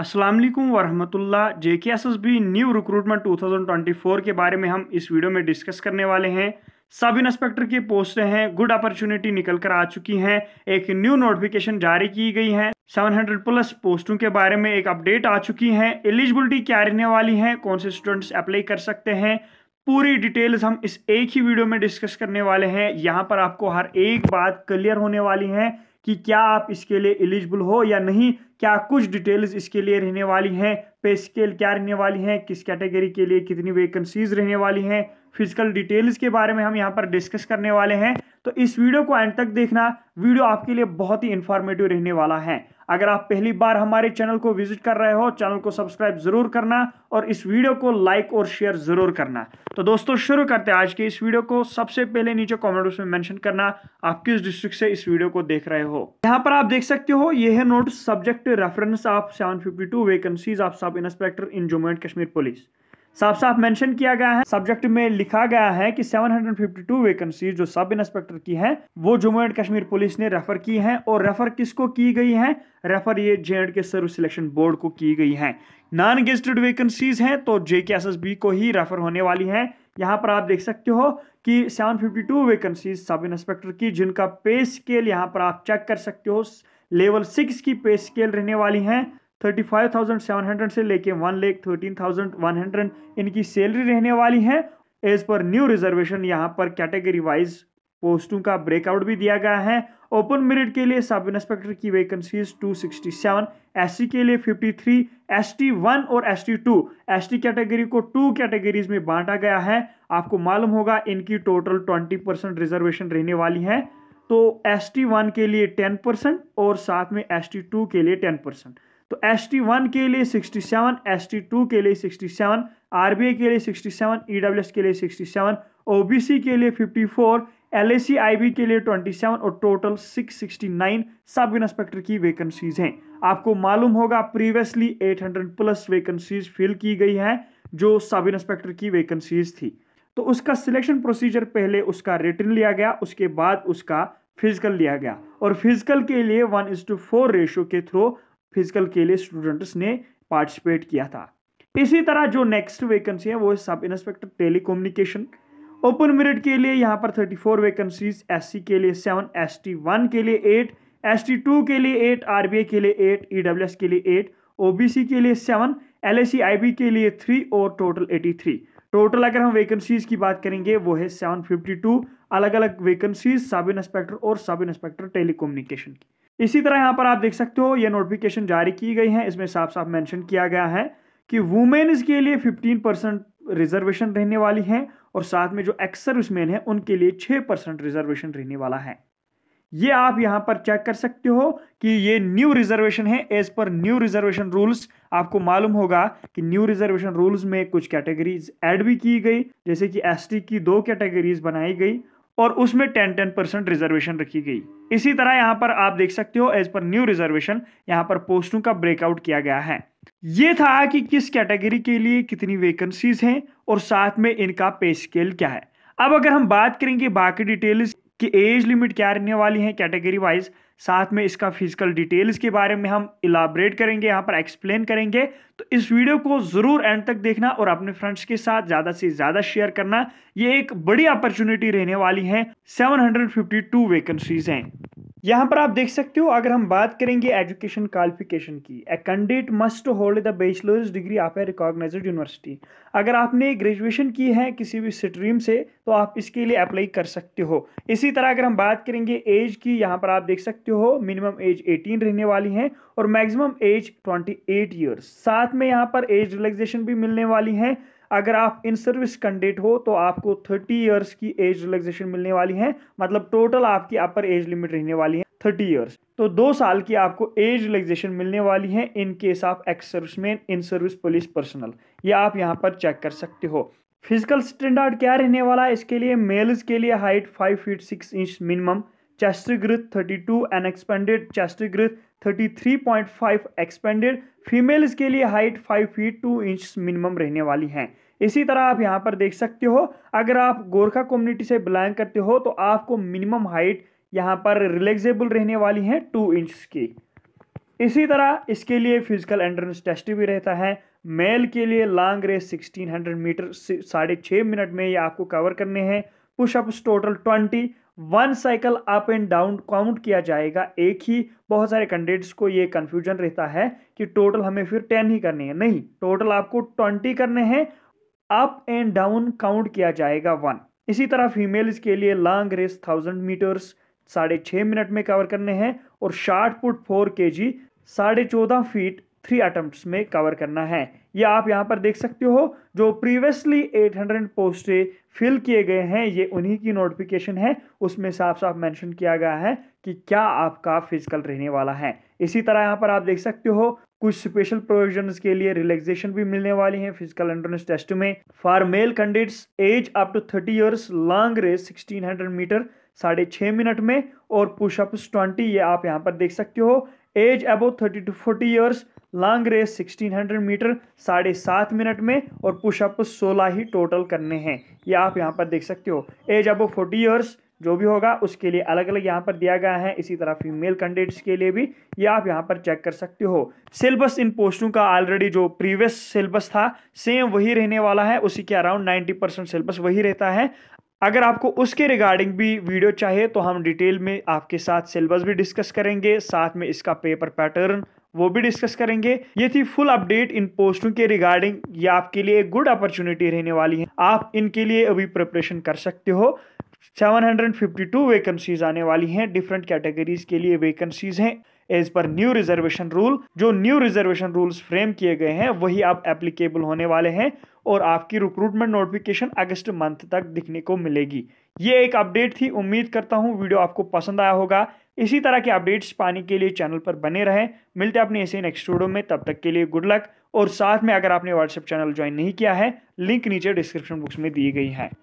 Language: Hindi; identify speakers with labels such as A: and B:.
A: अस्सलाम वालेकुम वरहमतुल्लाह J K S S B new recruitment 2024 के बारे में हम इस वीडियो में डिस्कस करने वाले हैं सब इंस्पेक्टर की पोस्टें हैं गुड अपॉर्चुनिटी निकल कर आ चुकी हैं एक न्यू नोटिफिकेशन जारी की गई है 700 प्लस पोस्टों के बारे में एक अपडेट आ चुकी है एलिजिबिलिटी क्या रहने वाली है कौन से स्टूडेंट्स अप्लाई कर सकते हैं पूरी डिटेल्स हम इस एक ही वीडियो में डिस्कस करने वाले हैं यहाँ पर आपको हर एक बात क्लियर होने वाली है कि क्या आप इसके लिए एलिजिबल हो या नहीं क्या कुछ डिटेल्स इसके लिए रहने वाली हैं पे स्केल क्या रहने वाली हैं किस कैटेगरी के लिए कितनी वैकेंसीज रहने वाली हैं फिजिकल डिटेल्स के बारे में हम यहाँ पर डिस्कस करने वाले हैं तो इस वीडियो को एंड तक देखना वीडियो आपके लिए बहुत ही इंफॉर्मेटिव रहने वाला है अगर आप पहली बार हमारे चैनल को विजिट कर रहे हो चैनल को सब्सक्राइब जरूर करना और इस वीडियो को लाइक और शेयर जरूर करना तो दोस्तों शुरू करते हैं आज के इस वीडियो को सबसे पहले नीचे कॉमेंट में मेंशन करना आप किस डिस्ट्रिक्ट से इस वीडियो को देख रहे हो यहाँ पर आप देख सकते हो यह है note subject reference of seven fifty two vacancies of sub inspector in Jammu and Kashmir police साफ साफ मेंशन किया गया है सब्जेक्ट में लिखा गया है कि 752 वैकेंसी जो सब इंस्पेक्टर की है वो जम्मू एंड कश्मीर पुलिस ने रेफर की है और रेफर किसको की गई है रेफर ये J and K service selection board को की गई है नॉन गेस्टेड वैकेंसीज हैं तो जे के एस एस बी को ही रेफर होने वाली है यहाँ पर आप देख सकते हो कि 752 वैकेंसीज सब इंस्पेक्टर की जिनका पे स्केल यहाँ पर आप चेक कर सकते हो लेवल सिक्स की पे स्केल रहने वाली हैं thirty five thousand seven hundred से लेके one lakh thirteen thousand one hundred इनकी सैलरी रहने वाली है एज पर न्यू रिजर्वेशन यहाँ पर कैटेगरी वाइज पोस्टों का ब्रेकआउट भी दिया गया है ओपन मेरिट के लिए सब इंस्पेक्टर की वैकेंसीज 267, एससी के लिए 53, एसटी 1 और एसटी 2, एसटी कैटेगरी को टू कैटेगरीज में बांटा गया है आपको मालूम होगा इनकी टोटल 20 परसेंट रिजर्वेशन रहने वाली है तो एसटी 1 के लिए 10 परसेंट और साथ में एसटी 2 के लिए 10 परसेंट तो एस टी वन के लिए sixty seven S T two के लिए sixty seven R B I के लिए sixty seven E W S के लिए sixty seven O B C के लिए fifty four L A C I B के लिए ट्वेंटी सेवन और total six sixty nine sub inspector की वैकेंसीज हैं आपको मालूम होगा previously eight hundred plus vacancies fill की गई हैं जो सब इंस्पेक्टर की वैकेंसीज थी तो उसका सिलेक्शन प्रोसीजर पहले उसका रिटर्न लिया गया उसके बाद उसका फिजिकल लिया गया और फिजिकल के लिए one is to four ratio के थ्रू फिजिकल के लिए स्टूडेंट्स ने पार्टिसिपेट किया था इसी तरह जो नेक्स्ट वैकेंसी है वो है sub inspector telecommunication open merit के लिए यहाँ पर थर्टी फोर वैकेंसीज एससी के लिए सेवन एसटी वन के लिए एट एसटी टू के लिए एट आरबीआई के लिए एट ईडब्ल्यूएस e के लिए एट ओबीसी के लिए सेवन एलएसी आईबी के लिए थ्री और टोटल एटी थ्री टोटल अगर हम वैकेंसीज की बात करेंगे वो है सेवन फिफ्टी टू अलग अलग वैकेंसीज सब इंस्पेक्टर और सब इंस्पेक्टर टेलीकोम्युनिकेशन की इसी तरह यहाँ पर आप देख सकते हो ये नोटिफिकेशन जारी की गई है इसमें साफ साफ मेंशन किया गया है कि वुमेन्स के लिए 15 परसेंट रिजर्वेशन रहने वाली है और साथ में जो एक्स सर्विसमैन है उनके लिए 6 परसेंट रिजर्वेशन रहने वाला है ये आप यहाँ पर चेक कर सकते हो कि ये न्यू रिजर्वेशन है as per new reservation rules आपको मालूम होगा कि न्यू रिजर्वेशन रूल्स में कुछ कैटेगरीज ऐड भी की गई जैसे कि एसटी की दो कैटेगरीज बनाई गई और उसमें टेन टेन परसेंट रिजर्वेशन रखी गई इसी तरह यहाँ पर आप देख सकते हो एज पर न्यू रिजर्वेशन यहाँ पर पोस्टों का ब्रेकआउट किया गया है ये था कि किस कैटेगरी के लिए कितनी वेकेंसीज हैं और साथ में इनका पे स्केल क्या है अब अगर हम बात करेंगे बाकी डिटेल्स की एज लिमिट क्या रहने वाली है कैटेगरी वाइज साथ में इसका फिजिकल डिटेल्स के बारे में हम इलाबरेट करेंगे यहाँ पर एक्सप्लेन करेंगे तो इस वीडियो को ज़रूर एंड तक देखना और अपने फ्रेंड्स के साथ ज़्यादा से ज़्यादा शेयर करना ये एक बड़ी अपॉर्चुनिटी रहने वाली है 752 वैकेंसीज हैं यहाँ पर आप देख सकते हो अगर हम बात करेंगे एजुकेशन क्वालिफिकेशन की a candidate must hold the bachelors degree of a recognise university अगर आपने ग्रेजुएशन की है किसी भी स्ट्रीम से तो आप इसके लिए अप्लाई कर सकते हो इसी तरह अगर हम बात करेंगे एज की यहाँ पर आप देख सकते हो मिनिमम एज 18 रहने वाली है और मैक्सिमम एज 28 इयर्स साथ में यहाँ पर एज रिलैक्सेशन भी मिलने वाली है अगर आप इन सर्विस कैंडिडेट हो तो आपको थर्टी ईयर्स की एज रिलैक्सेशन मिलने वाली है मतलब टोटल आपकी अपर एज लिमिट रहने वाली है थर्टी ईयर्स तो दो साल की आपको एज रिलैक्सेशन मिलने वाली है in case of ex serviceman in service police personnel ये आप यहाँ पर चेक कर सकते हो फिजिकल स्टैंडर्ड क्या रहने वाला है इसके लिए मेल्स के लिए height five feet six inch minimum chastity 32 thirty expanded chastity 33.5 expanded females के लिए हाइट 5 फीट 2 इंच मिनिमम रहने वाली हैं इसी तरह आप यहाँ पर देख सकते हो अगर आप गोरखा कम्युनिटी से बिलोंग करते हो तो आपको मिनिमम हाइट यहाँ पर रिलेक्सेबल रहने वाली है टू इंच की इसी तरह इसके लिए फिजिकल एंट्रेंस टेस्ट भी रहता है मेल के लिए लॉन्ग रेस 1600 मीटर साढ़े छः मिनट में ये आपको कवर करने हैं pushups total twenty one cycle up and down count किया जाएगा एक ही बहुत सारे कैंडिडेट्स को ये कन्फ्यूजन रहता है कि टोटल हमें फिर टेन ही करने हैं नहीं टोटल आपको ट्वेंटी करने हैं अप एंड डाउन काउंट किया जाएगा वन इसी तरह फीमेल्स के लिए लॉन्ग रेस थाउजेंड मीटर्स साढ़े छः मिनट में कवर करने हैं और शार्ट पुट फोर के जी साढ़े चौदह फीट थ्री अटम्प्ट में कवर करना है ये आप यहाँ पर देख सकते हो जो प्रीवियसली 800 पोस्टें फिल किए गए हैं ये उन्हीं की नोटिफिकेशन है उसमें साफ साफ मेंशन किया गया है कि क्या आपका फिजिकल रहने वाला है इसी तरह यहाँ पर आप देख सकते हो कुछ स्पेशल प्रोविजन के लिए रिलैक्सेशन भी मिलने वाली है फिजिकल एंट्रेंस टेस्ट में for male candidates age up to thirty years long race sixteen hundred metre साढ़े छः मिनट में और पुशअप्स ट्वेंटी ये आप यहाँ पर देख सकते हो age above thirty two forty years long race 1600 metre साढ़े सात मिनट में और पुशअप 16 ही टोटल करने हैं ये आप यहाँ पर देख सकते हो एज अब 40 ईयर्स जो भी होगा उसके लिए अलग अलग यहाँ पर दिया गया है इसी तरह फीमेल कैंडिडेट्स के लिए भी ये आप यहाँ पर चेक कर सकते हो सिलेबस इन पोस्टों का ऑलरेडी जो प्रीवियस सिलेबस था सेम वही रहने वाला है उसी के अराउंड नाइन्टी परसेंट सिलेबस वही रहता है अगर आपको उसके रिगार्डिंग भी वीडियो चाहिए तो हम डिटेल में आपके साथ सिलेबस भी डिस्कस करेंगे साथ में इसका पेपर पैटर्न वो भी डिस्कस करेंगे ये थी फुल अपडेट इन पोस्टों के रिगार्डिंग ये आपके लिए गुड अपॉर्चुनिटी रहने वाली है आप इनके लिए अभी प्रिपरेशन कर सकते हो 752 वैकेंसीज आने वाली हैं डिफरेंट कैटेगरीज के लिए वैकेंसीज हैं as per new reservation rule जो न्यू रिजर्वेशन रूल्स फ्रेम किए गए हैं वही आप एप्लीकेबल होने वाले हैं और आपकी रिक्रूटमेंट नोटिफिकेशन अगस्त मंथ तक दिखने को मिलेगी ये एक अपडेट थी उम्मीद करता हूँ वीडियो आपको पसंद आया होगा इसी तरह के अपडेट्स पाने के लिए चैनल पर बने रहें मिलते हैं अपने ऐसे नेक्स्ट वीडियो में तब तक के लिए गुड लक और साथ में अगर आपने व्हाट्सएप चैनल ज्वाइन नहीं किया है लिंक नीचे डिस्क्रिप्शन बॉक्स में दी गई है